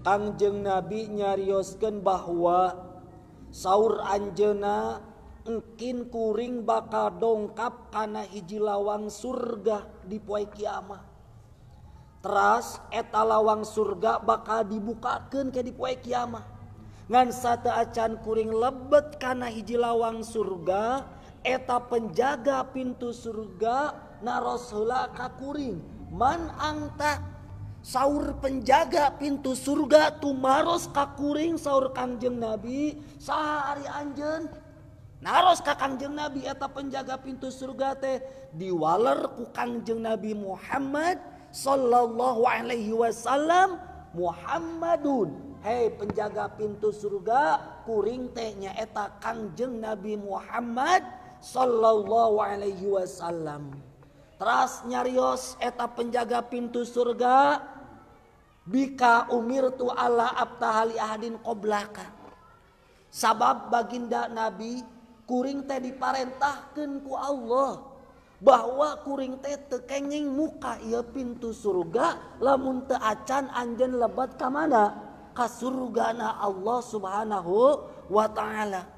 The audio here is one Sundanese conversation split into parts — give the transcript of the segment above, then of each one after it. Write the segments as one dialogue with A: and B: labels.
A: Anjeng nabi nyarioskan bahwa Saur Anjena mungkin kuring bakal dongkap karena hiji lawang surga di puikiama terusas eta lawang surga bakal dibukakan ke di puikimah ngansacan kuring lebet karena hiji lawang surga eta penjaga pintu surga narola kakuring man ang tak sauur penjaga pintu surga tumaros kakuring sauur Kajeng nabi Sari Anjen naros Ka Kajeng nabi eta penjaga pintu surga teh diwaler ku Kangjeng Nabi Muhammad Shallallahu Alaihi Wasallam Muhammadun He penjaga pintu surga kuring tehnya eta Kangjeng Nabi Muhammad Shallallahu Alaihi Wasallam ya nyarius etap penjaga pintu surga bika umir tua Allah abtahdin qblaka sabab Baginda nabi kuring teh diparentahkanku Allah bahwa kuring tekenging muka ia pintu surga lamunt acan anjen lebat ke mana kas surana Allah Subhanahu Wa Ta'ala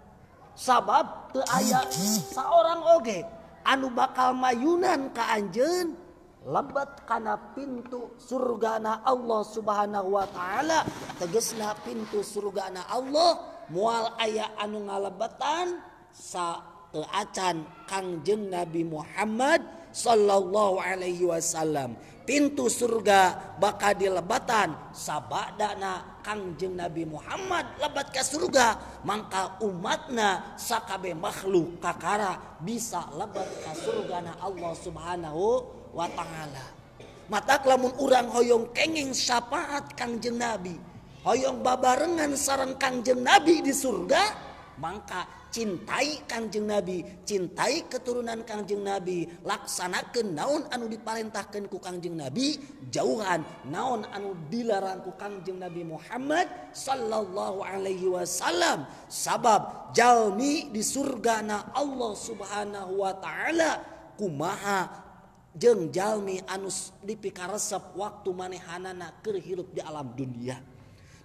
A: sabab te aya seorang oge Anu bakal mayunnan ka anje lebatkana pintu surgana Allah Subhanahu Wa ta'ala tegesna pintu surgana Allah mual aya anu ngalebatan saat acan Kangjeng nabi Muhammad Shallallahu Alaihi Wasallam. pintu surga bakal di lebatan sabat dana Kang jeng Nabi Muhammad lebatkah surga Mangka umatnaskabbe makhluk Kakara bisa lebat ke surga na Allah Subhanahu Wa Ta'ala mataklamun uranghoongkengingsfaat Ka jenabi Hoong baba rengan sare kangng jeng nabi di surga maka yang cintai Kangjeng nabi cintai keturunan Kangjeng nabi laksana ke naon anu dipalintahkan ku Kangjeng nabi jauhan naonanu dilarang ku Kangjeng Nabi Muhammad Shallallahu Alaihi Wasallam sabab Jami di surgana Allah subhanahu Wa Ta'ala kumaha jengjalmi anus dipikan resep waktu manehan-ak ke hirup di alam dunia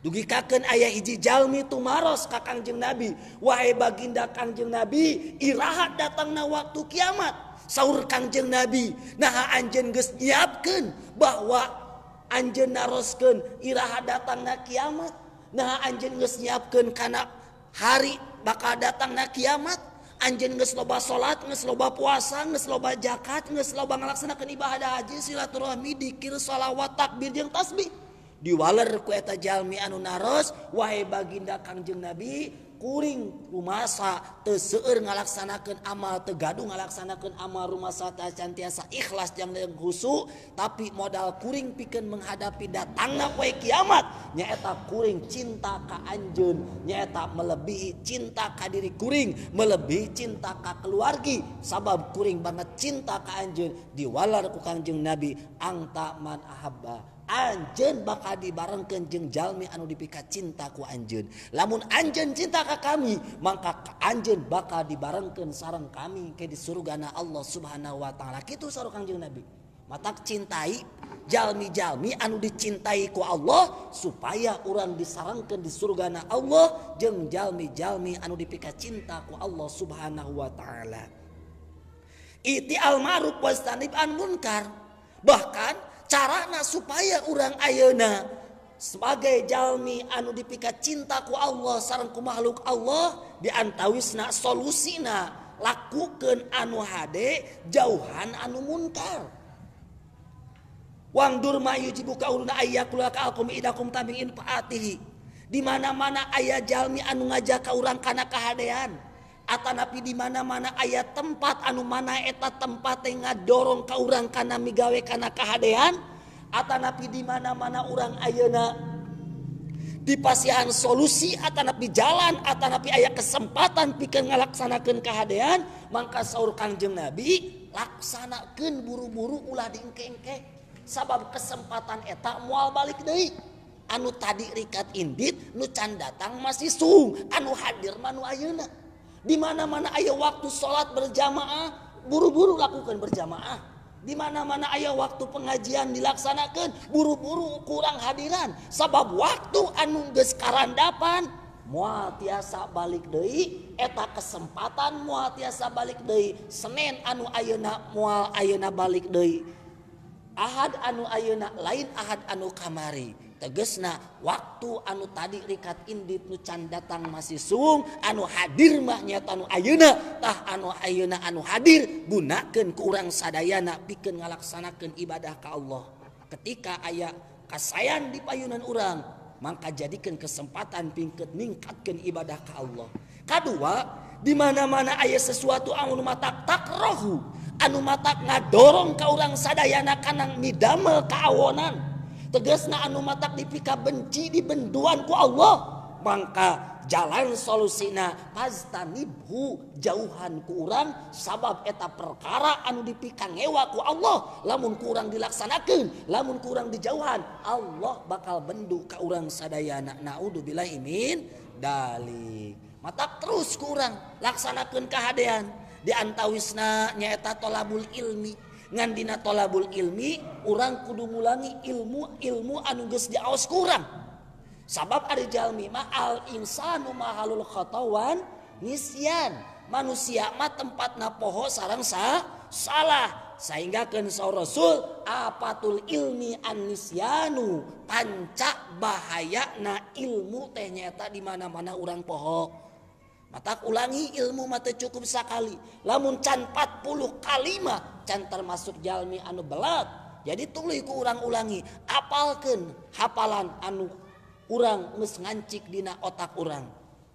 A: gi kaken ayaah ijijalmi tumaos kakang jeng nabi wahai Baginda Ka jeng nabi irahat datang na waktu kiamat sauur Kajeng nabi nah Anjng genyiapkan bahwa Anjen narosken Ihat datanglah kiamat nah anj menyiapkan karena hari bakal datanglah kiamat anjing nges loba salat nges loba puasa nges loba jakat ngeslobang melaksanakan ibadah silaturahmi dikirsholawawatak binjeng tasbih diwalaer kueta Jalmi Anunaroswahai Baginda Kangjeng nabi kuring rumahsa terseeur ngalaksanakan amaltegadu ngalaksanakan amal rumahata canantiasa ikhlas yang legussu tapi modal kuring piken menghadapi datang kue kiamat nyaeta kuring cinta Ka Anjun nyaeta melebihi cinta kadiri kuring melebihi cinta Ka keluarga sabab kuring banget cinta Ka Anjun diwalaerku Kangjeng nabi ang tak man Ahbah Anjen baka dibarenken jengjalmi anu dipika cintaku Anjun lamun Anjen cintakah kami maka Anjen baka dibarenke sarang kami ke disuruganhana Allah subhanahu wa ta'ala itu suruh anjing nabi mata cintai jalmi-jalmi anu dicintaiku Allah supaya uran disaranangkan di surgana Allah jengjalmijalmi anu dipika cintaku Allah subhanahu Wa ta'ala itti alma'rufstaniban Mukarr bahkannya Carana supaya orang ayena sebagai jalmi anu dipika cintaku Allah sarangku makhluk Allah diantawisna solusina lakuken anu hadde jauhan anu muntkar Wa aya dimana-mana ayah jalmi anu ngajak kau urangkana kehanean atan napi dimana-mana ayat tempat anu mana eta tempat tengagat dorong kau orang kanami gawe karena kehaan ana napi di mana-mana orangrang ayeuna dipasihan solusi ana nabi jalan atas nabi ayaah kesempatan pikir ngalakksana ke kehaan Ma sauur Kangjeng Nabi laksanaken buru-buru ulah dikegkeh sabab kesempatan etak mual balik De anu tadi rikat indi nucan datang masih Su anu hadir manu Ayuna mana-mana ayo waktu salat berjamaah buru-buru lakukan berjamaah dimana-mana ayo waktu pengajian dilaksanakan buru-buru kurang hadilan sabab waktu anu sekarangpan mualasa balik Dei eta kesempatan muaasa balik Dei semen anuuna mual auna balik De Ahad anuayuna lain Ahad anu kamari. mau tegesna waktu anu tadi rika in indi nu can datang maung anu hadir mahnya tanu ayunatah anu ayuna anu hadir gunakan kurang Sadayana bikin ngalaksanakan ibadah ka Allah ketika aya kassayyan di payunan urang maka jadikan kesempatan pingket ningkatkan ibadah Allah ka kedua dimana-mana ayah sesuatu angung mata tak rohu anu matana dorong kau ulang Sadayana kanang ni damel kawonan. sna anu mata dipika benci di benduanku Allah maka jalan solusina past nibu jauhan kurang sabab eta perkara anu dipikan ewaku Allah lamun kurang dilaksanakan lamun kurang dijauhan Allah bakal bentuk ke urang sadaya anak naudbilamin Dali mata terus kurang laksanakan keadaan diananta Wisnanyaeta tolabul ilmi nganndina tolabul ilmi orangrang kudungulangi ilmu ilmu anuges jaos kurang sabab Arrijjalmi ma al Insanu mahalulkhotawanian manusiama tempat napohok sarangsa salah sehinggakenau Raul apatul ilmi annisyanu pancak bahaya na ilmu tehnyata dimana-mana orang pohok. mau otak ulangi ilmu mata cukup bisa kali lamun can 40 kalilima can termasuk jalmi anu balaak jadi tuiku orang-ulangi kapalken hafalan anu orang mes ngancik dina otak orang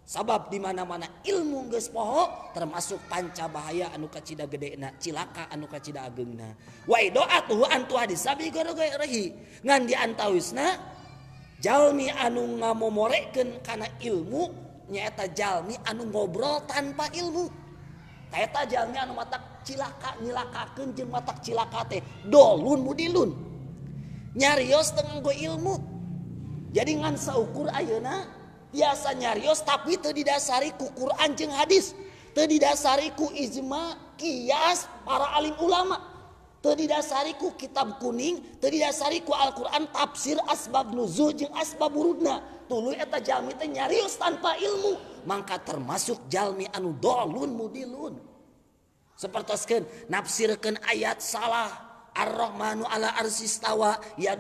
A: sabab dimana-mana ilmungespohok termasuk pancabahaya anu kacita gedeak cilaka anu kacita agegna wa dojalmi anu ngamo moreken karena ilmu eta jalmi anu ngobrol tanpa ilmuetajalmi anucilaka lakaken jematacilakate doun nyarios tengu ilmu jadi ngansaukur Ayuna yasa nyarius tapi itu didasari kukur anjeng hadis te didasariku izma kias para alim ulama didasariku kitab kuning terasariku Alquran tafsir asbab nuzu aspa burudna tuluetanyarius tanpa ilmu Ma termasuk jalmi anu doun mulu Se sepertitaskan nafsirkan ayat salah arrahmanu ala Arsistawa ya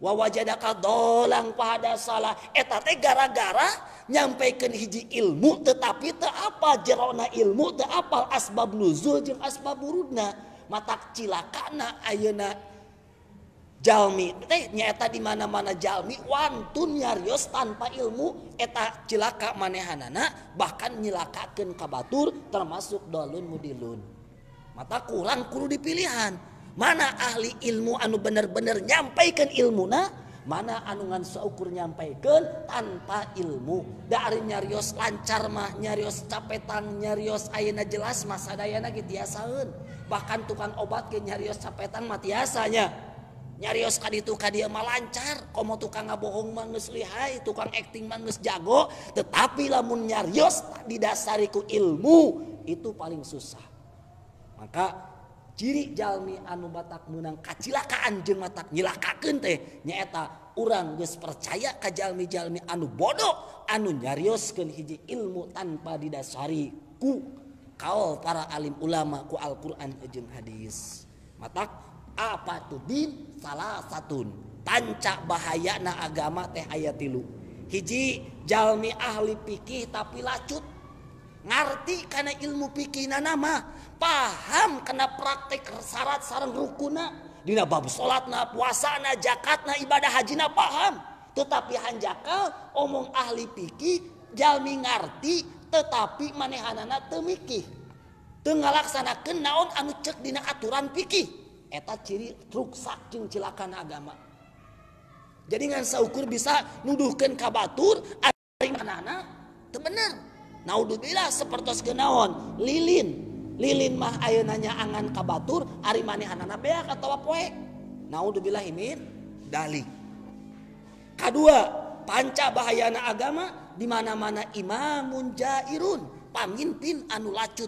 A: wawadakal do pada salah eteta gara-gara nyampai kehiji ilmu tetapi teapa jerona ilmu the apal asbab Luzul jeung asbab uruudna matacilaka auna Jaminyaeta dimana-mana Jami wantunnyarius tanpa ilmu etacilaka manehan anak bahkan nyilakkaakan Katur termasuk Dolun muddiun mata kurang kudu dipilihan mana ahli ilmu anu bener-bener nyampaikan ilmu nah mana anungan seukur nyampaikan tanpa ilmu dari nyarios lancar mah nyarios capetan nyarios ayana jelas mas adayana gitiasaun bahkan tukang obat ke nyarios capetan mah tiasanya nyarios kaditu kadia mah lancar komo tukang ngabohong mah lihai tukang acting mah jago tetapi lamun nyarios tak ilmu itu paling susah ingin Kak cirijalmi anu Batak nunang kacilakaan jengmata tak nyilakaken teh nyaeta orang guys percaya kejalmijalmi anu bodoh anu nyarius ke hiji ilmu tanpa didasariku kau para Alilim ulamaku Alquran kejeng hadis mata apa tuh di salah satuun tancak bahaya na agama teh ayat illu hijijalmi ahli piih tapi la cut ngerti karena ilmu piih nama paham karena praktikyarat-saranrukukunadinabab salat na puasana jaadna ibadah hajina paham tetapi hanjakal omong ahli piihjalmingerrti tetapi mane anak temikitengahlaksana kenaun anu cekdina aturan piiheta ciri trucelakan agama jadi ngansa ukur bisa nuduhkan katur adaing manana itu bener nadubillah sepertis kenaon lilin lilin mah aunnya angan katur Ariman nabe atau nauddubillahhim K2 panca bahayaana agama dimana-mana Imam Mujairun pamimpin anu lacu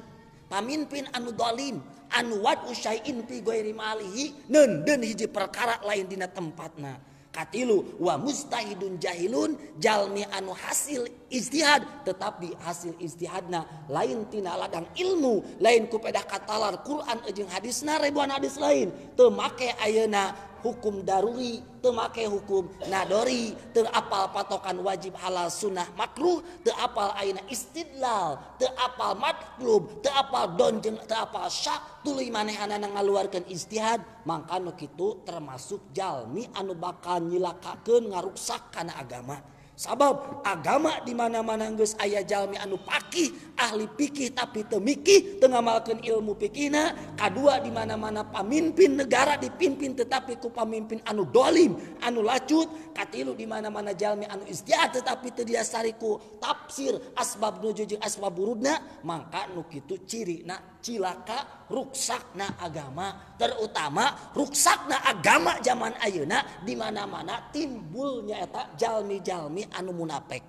A: pamimpin anuholin anwa usguehi hiji perkarak laindina tempat nah katlu wa mustahiun jahilun jalmi anu hasil ini istiahad tetap di hasil istihhadna laintina ladang ilmu lain kupeda katalar Quran ujeng hadis nareribuan hadis lain temakai ayena hukum darwi temakai hukum nadori teral patokan wajib halal sunnah makruh the apal aina istidnal the apal maklum teal donjeng teralya tuli mana anak ngaluarkan isttihad makaki termasuk jal nih Anu bakal nyilaka ke ngaruksakan agama dan sabab agama dimana-mana guys ayah Jami Anu Paki ahli piih tapi Teiki tengahmalkan ilmu Pekikina K2 dimana-mana pamimpin negara dipimpin tetapi ku pamimpin anuholim anu lacut Katlu dimana-mana Jami anu istiya tetapi te diasariiku tafsir asbab nujujur aswa Buudna Ma Nukitu cirinak cilaka ruksakna agama terutama rukakna agama zaman Ayuna dimana-mana timbulnyaak jalmi-jalmi anumunapek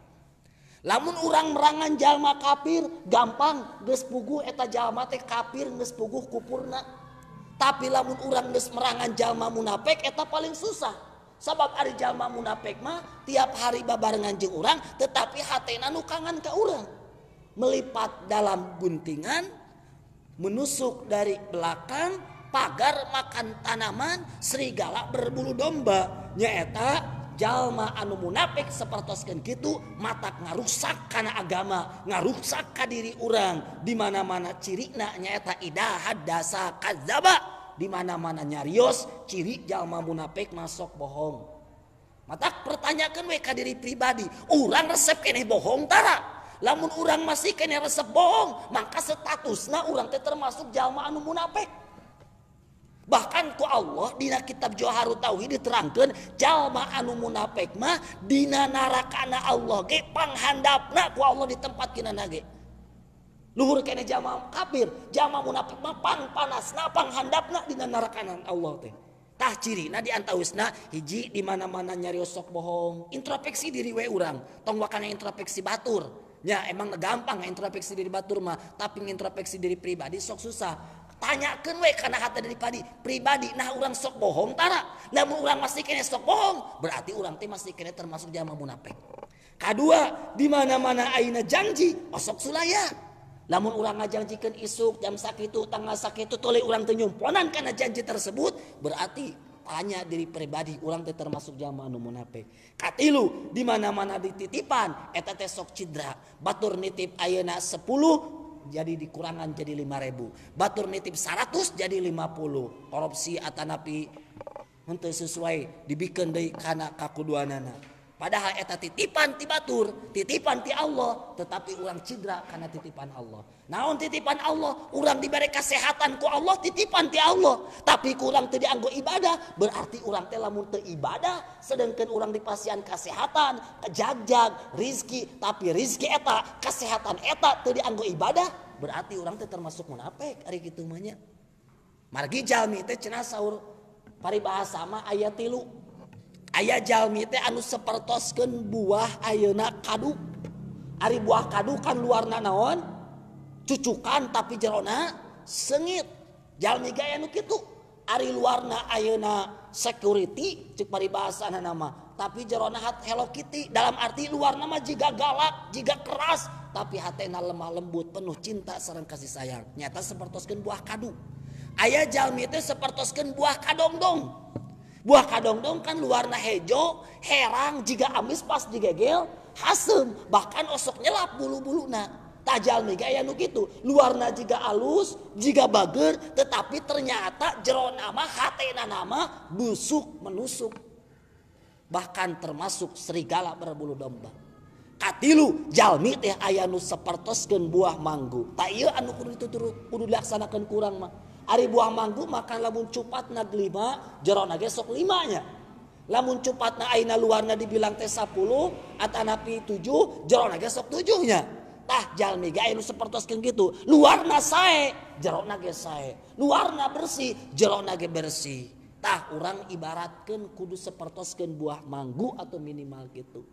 A: lamun orangrang merangan Jalma kafir gampang bespugu eta Jamate kafir ngespuguh kupurna tapi lamun orangrangnges merangan jalmamunapek eta paling susah sobab hari Jalmamunappegma tiap hari babar ngajing orangrang tetapi hatna nu kanggan ke urang melipat dalam guntingan menusuk dari belakang pagar makan tanaman Serigalak berburu domba nyaeta dan jalma Anumunapek sepertikan gitu mata nga rusak karena agama nga rusak kadiri urang dimana-mana cirik nanyadah dimana-mana nyarius ciri jalmamunapek masuk bohong mata pertanyakan mereka diri pribadi lang resepnya ini bohongtara lamunrang masih ke resepbohong maka status nah ulangnya termasuk jalma anumunapek bahkan ku Allah Dina kitab Johharu Tauhid diterangkan jalma anu munafik mah Dina narakana Allah ge panghandapna ku Allah di tempat kina nage luhur kene jama kafir jama munafik mah pang panas na dina narakanan Allah teh tah ciri na diantawisna hiji di mana mana nyari sok bohong introspeksi diri we urang tong wakana introspeksi batur Ya emang gampang introspeksi diri batur mah, tapi introspeksi diri pribadi sok susah tanyakan we karena harta dari padi pribadi nah orang sok bohong tara namun orang masih kena sok bohong berarti orang teh masih kena termasuk jama munafik kedua di mana mana aina janji osok sulaya namun orang ngajanjikan isuk jam sakit itu tanggal sakit itu oleh orang tenyumponan karena janji tersebut berarti tanya diri pribadi orang teh termasuk jama anu munafik katilu di mana mana dititipan eta teh sok cidra batur nitip ayeuna 10 jadi dikurangan jadi 5000 batur nitip 100 jadi 50 korupsi atanapi untuk sesuai dibikin deui kana kakuduanana padahal eta titipan ti batur titipan ti Allah tetapi orang cedera karena titipan Allah naon titipan Allah orang diberi kesehatan ku Allah titipan ti Allah tapi kurang tidak anggo ibadah berarti orang teh lamun ibadah sedangkan orang dipasian kesehatan jagjag rizki tapi rizki eta kesehatan eta teu dianggo ibadah berarti orang itu termasuk munafik hari kitu mah nya margi jalmi teh cenah sahur paribahasa mah ayat tilu Jamite anu sepertosken buah ayena kadu Ari buah kadu kan warna naon cucukan tapi jerona sengit Ja gitu Ari luarna ana security cubahas anaknama tapi jeronhat Hellotty dalam arti luarnama jika galak jika keras tapi hatna lemah lembut penuh cinta sering kasih sayangnya sepertoskan buah kadu ayaahjalmite sepertoskan buah kadong dong buah kadong-dong kan warna hejo herang jika amis pas digegel hasem bahkan osok nyelap bulu-bulu nak tajal mega ya gitu luarna jika alus jika bager tetapi ternyata jero nama na nama busuk menusuk bahkan termasuk serigala berbulu domba katilu jalmi teh ayanu sepertoskeun buah manggu tak iya anu kudu dilaksanakan kurang mah Ari buah manggu makan lamun na lima, jeron ge sok limanya. Lamun na aina luarnya dibilang teh 10, atanapi tujuh, jeron ge sok 7-nya. Tah jalmi ge anu sapertoskeun kitu, luarna sae, jerona ge sae. Luarna bersih, jeron ge bersih. Tah orang ibaratkan kudu sepertoskeun buah manggu atau minimal gitu.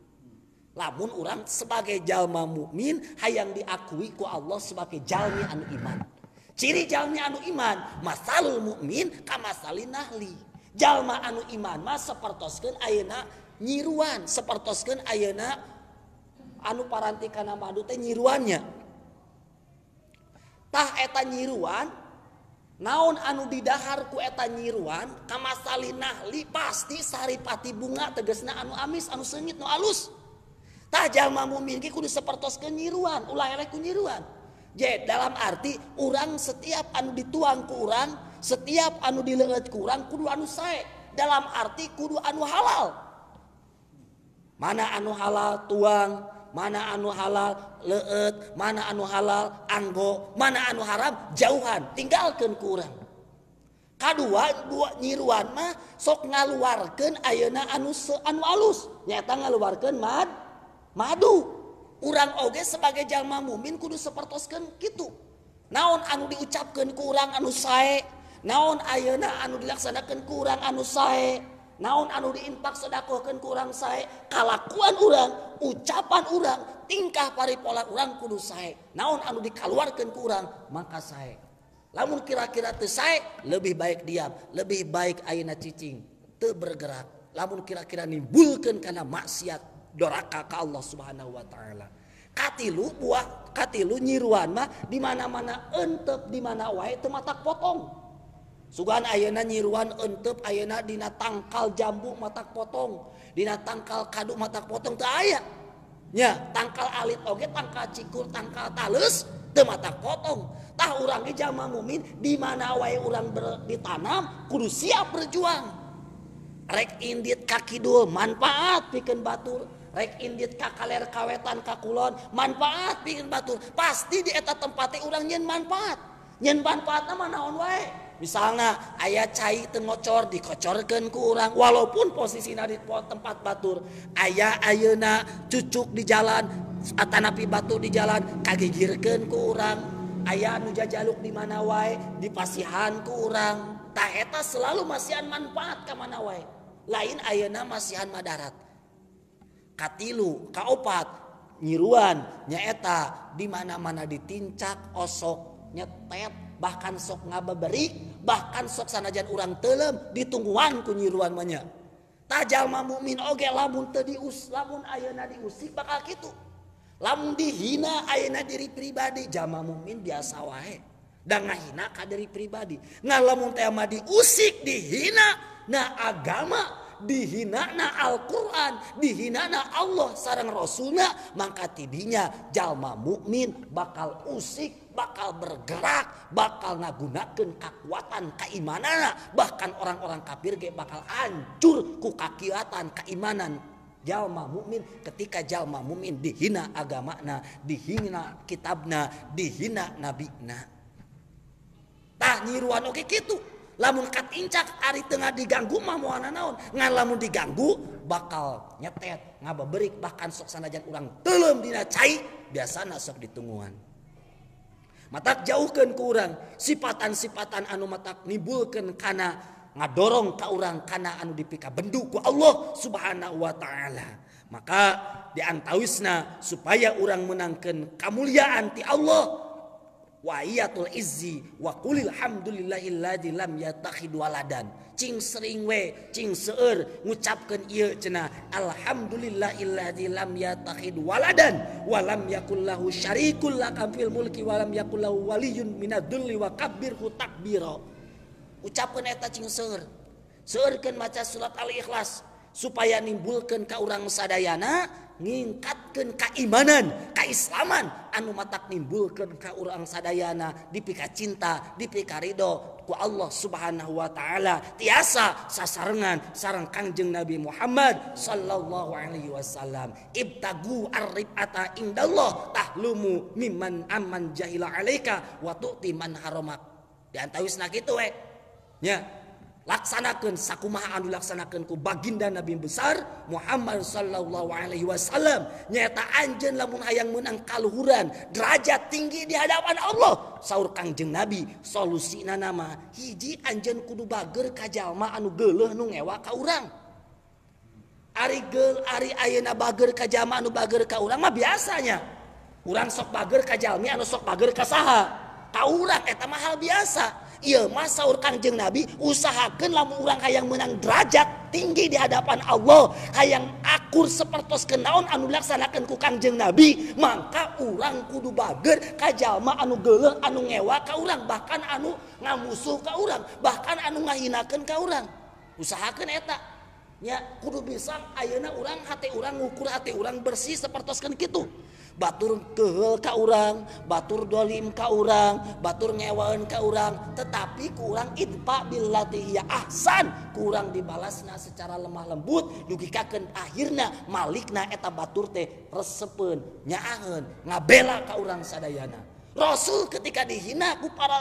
A: Lamun orang sebagai jalma mukmin hayang diakui ku Allah sebagai jalmi anu iman. cirijalnya anu iman mas mukmin kamli jalma anu iman mas sepertosken ayena nyiuan sepertosken ayena anu para nama nyiruannyatah eta nyuan naun anu didahar ku eta nyruan kamaliin nahli pasti sehari pati bunga teges na anu amis anu sennyi no alus ta jamu mininggi ku sepertos ke nyiuan uulaku nyiruan dalam arti orang setiap anu di tuangku setiap anu di le kurang kudu anu saya dalam arti kudu anu halal mana anu halal tuang mana anu halal le mana anu halal ango mana anu haram jauhan tinggalkan Quran ka uan sok ngalu ana anuusnyata nga keluar madu kurang OG sebagai jammmu minkuludupertoskan gitu naon anu dihicapkan kurang anu saya naon Ayena anu dilaksanakan kurang anu sayae naon anu diinimpa sedangkan kurang saya kalakuan ulang ucapan urang tingkah pari pola kurang kudu saya naon anu dikaluarkan kurang maka saya namun kira-kira selesai lebih baik diam lebih baik Aina ccing ter bergerak namun kira-kira imbulkan karena maksiatan Allah subhanahu Wa ta'alakatilu bukati nyiruan mah dimana-mana entep dimana wa itu mata potong suhan ayeuna nyiruan p ayeuna Di tangkal jambu mata potong Di tangkal kado mata potong ke aya ya tangkal alit oget tangka cikur tangngka tal the mata potong tahu ulang kejamaah mumin dimana wai ulang ber ditanam kurudu siap berjuangrek indit kakido manfaat pi bikin batu indi Ka kaller kawetan Ka Kulon manfaat pingin batu pasti dieta tempat di orangrangnyin manfaatnyen manfaatnyaon misalnya ayaah cair Tengocor dikocor kekurang walaupun posisi nari tempat Batur ayaah ayeuna cucuk di jalan ta napi batu di jalan kaki girgenku ayah nuja jaluk di manaawai dipasihanku kurang taketa selalu masihan manfaat kemana wai lain ayeuna masihan Madarat illu kaupat nyiruan nyaeta dimana-mana ditincak osok nyetet bahkan sok ngaba bei bahkan soksana jat kurang telem di tumbuhan kenyiruannya tajam ma mumin Oke launa di lam dihina a diri pribadi jama mumin biasa wa danhinaka dari pribadi nga tema diusik dihina nah agama untuk di hinana Alquran dihinana Allah sarang rasuna maka tinya jalma mukmin bakal usik bakal bergerak bakal nagunaken kekuatan keimanalah bahkan orang-orang kabirge bakal ancur kukakiatan keimanan jalma mukmin ketika jalma mukmin dihina aga makna dihina kitabna dihina nabina tak nyruan oke gitu langka incak ari tengah diganggu naon nga lamu diganggu bakal nyetet ngaba berik bahkan soksanajan ulang telem dincai biasa masuk di tumbuhan mata jauhkan kurangsipatan-sipatan anu matatak nibulkenkana nga dorong ke orangkanaan di pika bentukku Allah subhanahu Wa Ta'ala maka diananta Wisna supaya orang menangkan kamuliaan di Allah yang wa iyatul izzi wa qulil hamdulillahilladzi lam yattakhid waladan cing sering we cing seueur ngucapkeun ieu cenah alhamdulillahilladzi lam yattakhid waladan wa lam yakul lahu syarikul lakam fil mulki wa lam yakul lahu waliyun minadulli wa kabbirhu takbira ucapkeun eta cing seueur seueurkeun maca surat al-ikhlas supaya nimbulkeun ka urang sadayana ngingkatkan keimanan keislaman anu matak nimbulkan ke orang sadayana dipika cinta dipika ridho ku Allah subhanahu wa ta'ala tiasa sasarengan sarang kangjeng Nabi Muhammad sallallahu alaihi wasallam ibtagu arribata indallah tahlumu mimman aman jahila alaika wa tu'ti man haramak dan tawisna kitu we nya laksanaken sakku ma nulaksanakanku Baginda nabi besar Muhammad Shallallahu Alaihi Wasallam nyata anjen la mu ayaang menang kalhururan derajat tinggi di hadapan Allah Sauur Kangjeng nabi solusi na nama hijji anjen kudu bager ewa kau bag kajmaanu bager kau ulama biasanya rang soba kaj so bag kasaha tata mahal biasa masa urkanjeng nabi usaha ke kamu-ulang ayaang menang derajat tinggi di hadapan Allah ayaang akur sepertos ke naon anulaksanakankukanjeng nabi Ma ulang kudu bager ka jama anu ge anu ngewa kau ulang bahkan anu nga musuh kau ulang bahkan anu ngahinakan kau ulang usaha keak kuduang ayena ulang hati urang ngukur hati ulang bersih sepertos kan gitu Batur ke kau orang, Batur d dolim ka orang, Batur ngewaun kaurang tetapi kurang idfa Bil laihhisan kurang dibalas na secara lemah lembut yugi kaken akhirnya Malik na eta batur teh ressepen nyagen ngabella kau orangrang Sadayana. Rasul ketika dihinagu para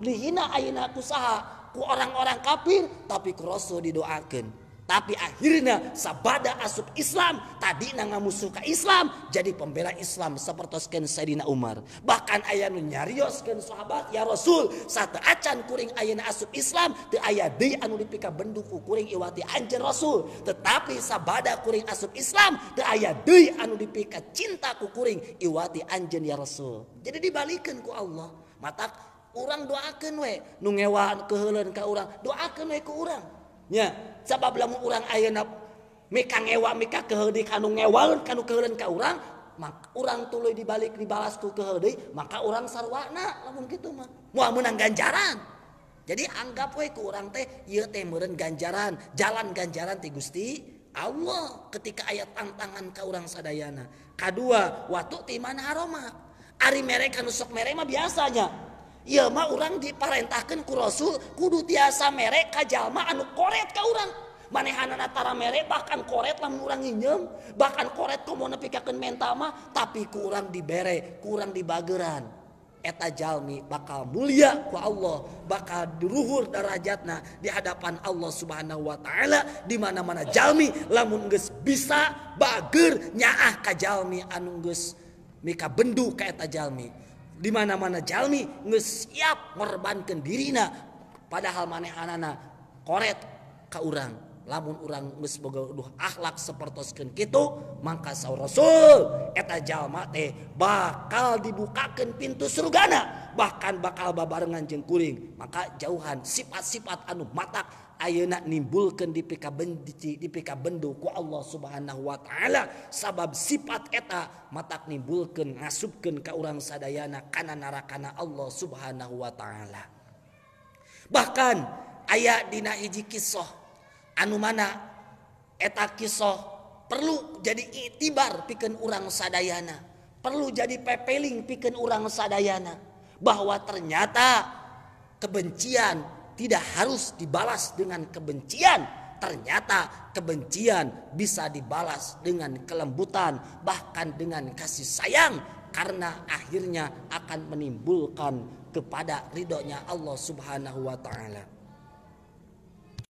A: dihina aina kuaha ku orang-orang kaping tapi kroul didoakan. tapi akhirnya sabada asub Islam tadi na ngamus suuka Islam jadi pembela Islam sepertiken Sayyidinah Umar bahkan ayah nu nyariuskan sahabat ya rassul satu acan kuring a asub Islam di ayah anullipika bentukkukuring iwati Anjr Raul tetapi sabada kuring asub Islam the ayah De anlipika cinta kukuring iwati Anjen ya Rasul jadi dibalikkanku Allah mata orang doakenwe nungewa ke ke orang doaken ke orangku coba orangwa orang tu dibalik dibalasku ke maka orang sarwakna namun gitu ganjaran jadi anggap woku orang teh ganjaran jalan ganjaran ti Gusti Allah ketika ayat tantangan kau orang Sadayana K2 waktu di mana aroma Ari mereka nusok mereima biasanya mah orang diparentahkan ku rasul kuduasa merek ka jalma anu koret kau manehhan antara merek bahkan koret larang ngim bahkan koret kamu nefikakan menama tapi kurang diberre kurang dibageran etajalmi bakal mulia kwa Allah bakalruhhur derajatna di hadapan Allah subhanahu wa ta'ala dimana-manajalmi lamun bisa bager nyaah kajjalmi anunggus nika bendu kayak tajjalmi. mana-manajalmi ngesiap merbankan dirina padahal maneh an-ana koret kaurang lamun rangsuh akhlakportosken Kitu Mangka sau Rasul etajal mate bakal dibukakan pintu surana bahkan bakal babarengan jengkuring maka jauhan sifat-sifat anu matakku nimbulkan di PK be diK bendku Allah subhanahu Wa ta'ala sabab sifat eta matanimbulkan ngasubken ke urang Sadayana karenanarrakana Allah subhanahuwa ta'ala bahkan ayat dina iji kisah anu mana ak kisah perlu jadi ittibar piken urang sadayana perlu jadi pepelling piken urang sadayana bahwa ternyata kebencian pada tidak harus dibalas dengan kebencian. Ternyata kebencian bisa dibalas dengan kelembutan, bahkan dengan kasih sayang, karena akhirnya akan menimbulkan kepada ridhonya Allah Subhanahu wa Ta'ala.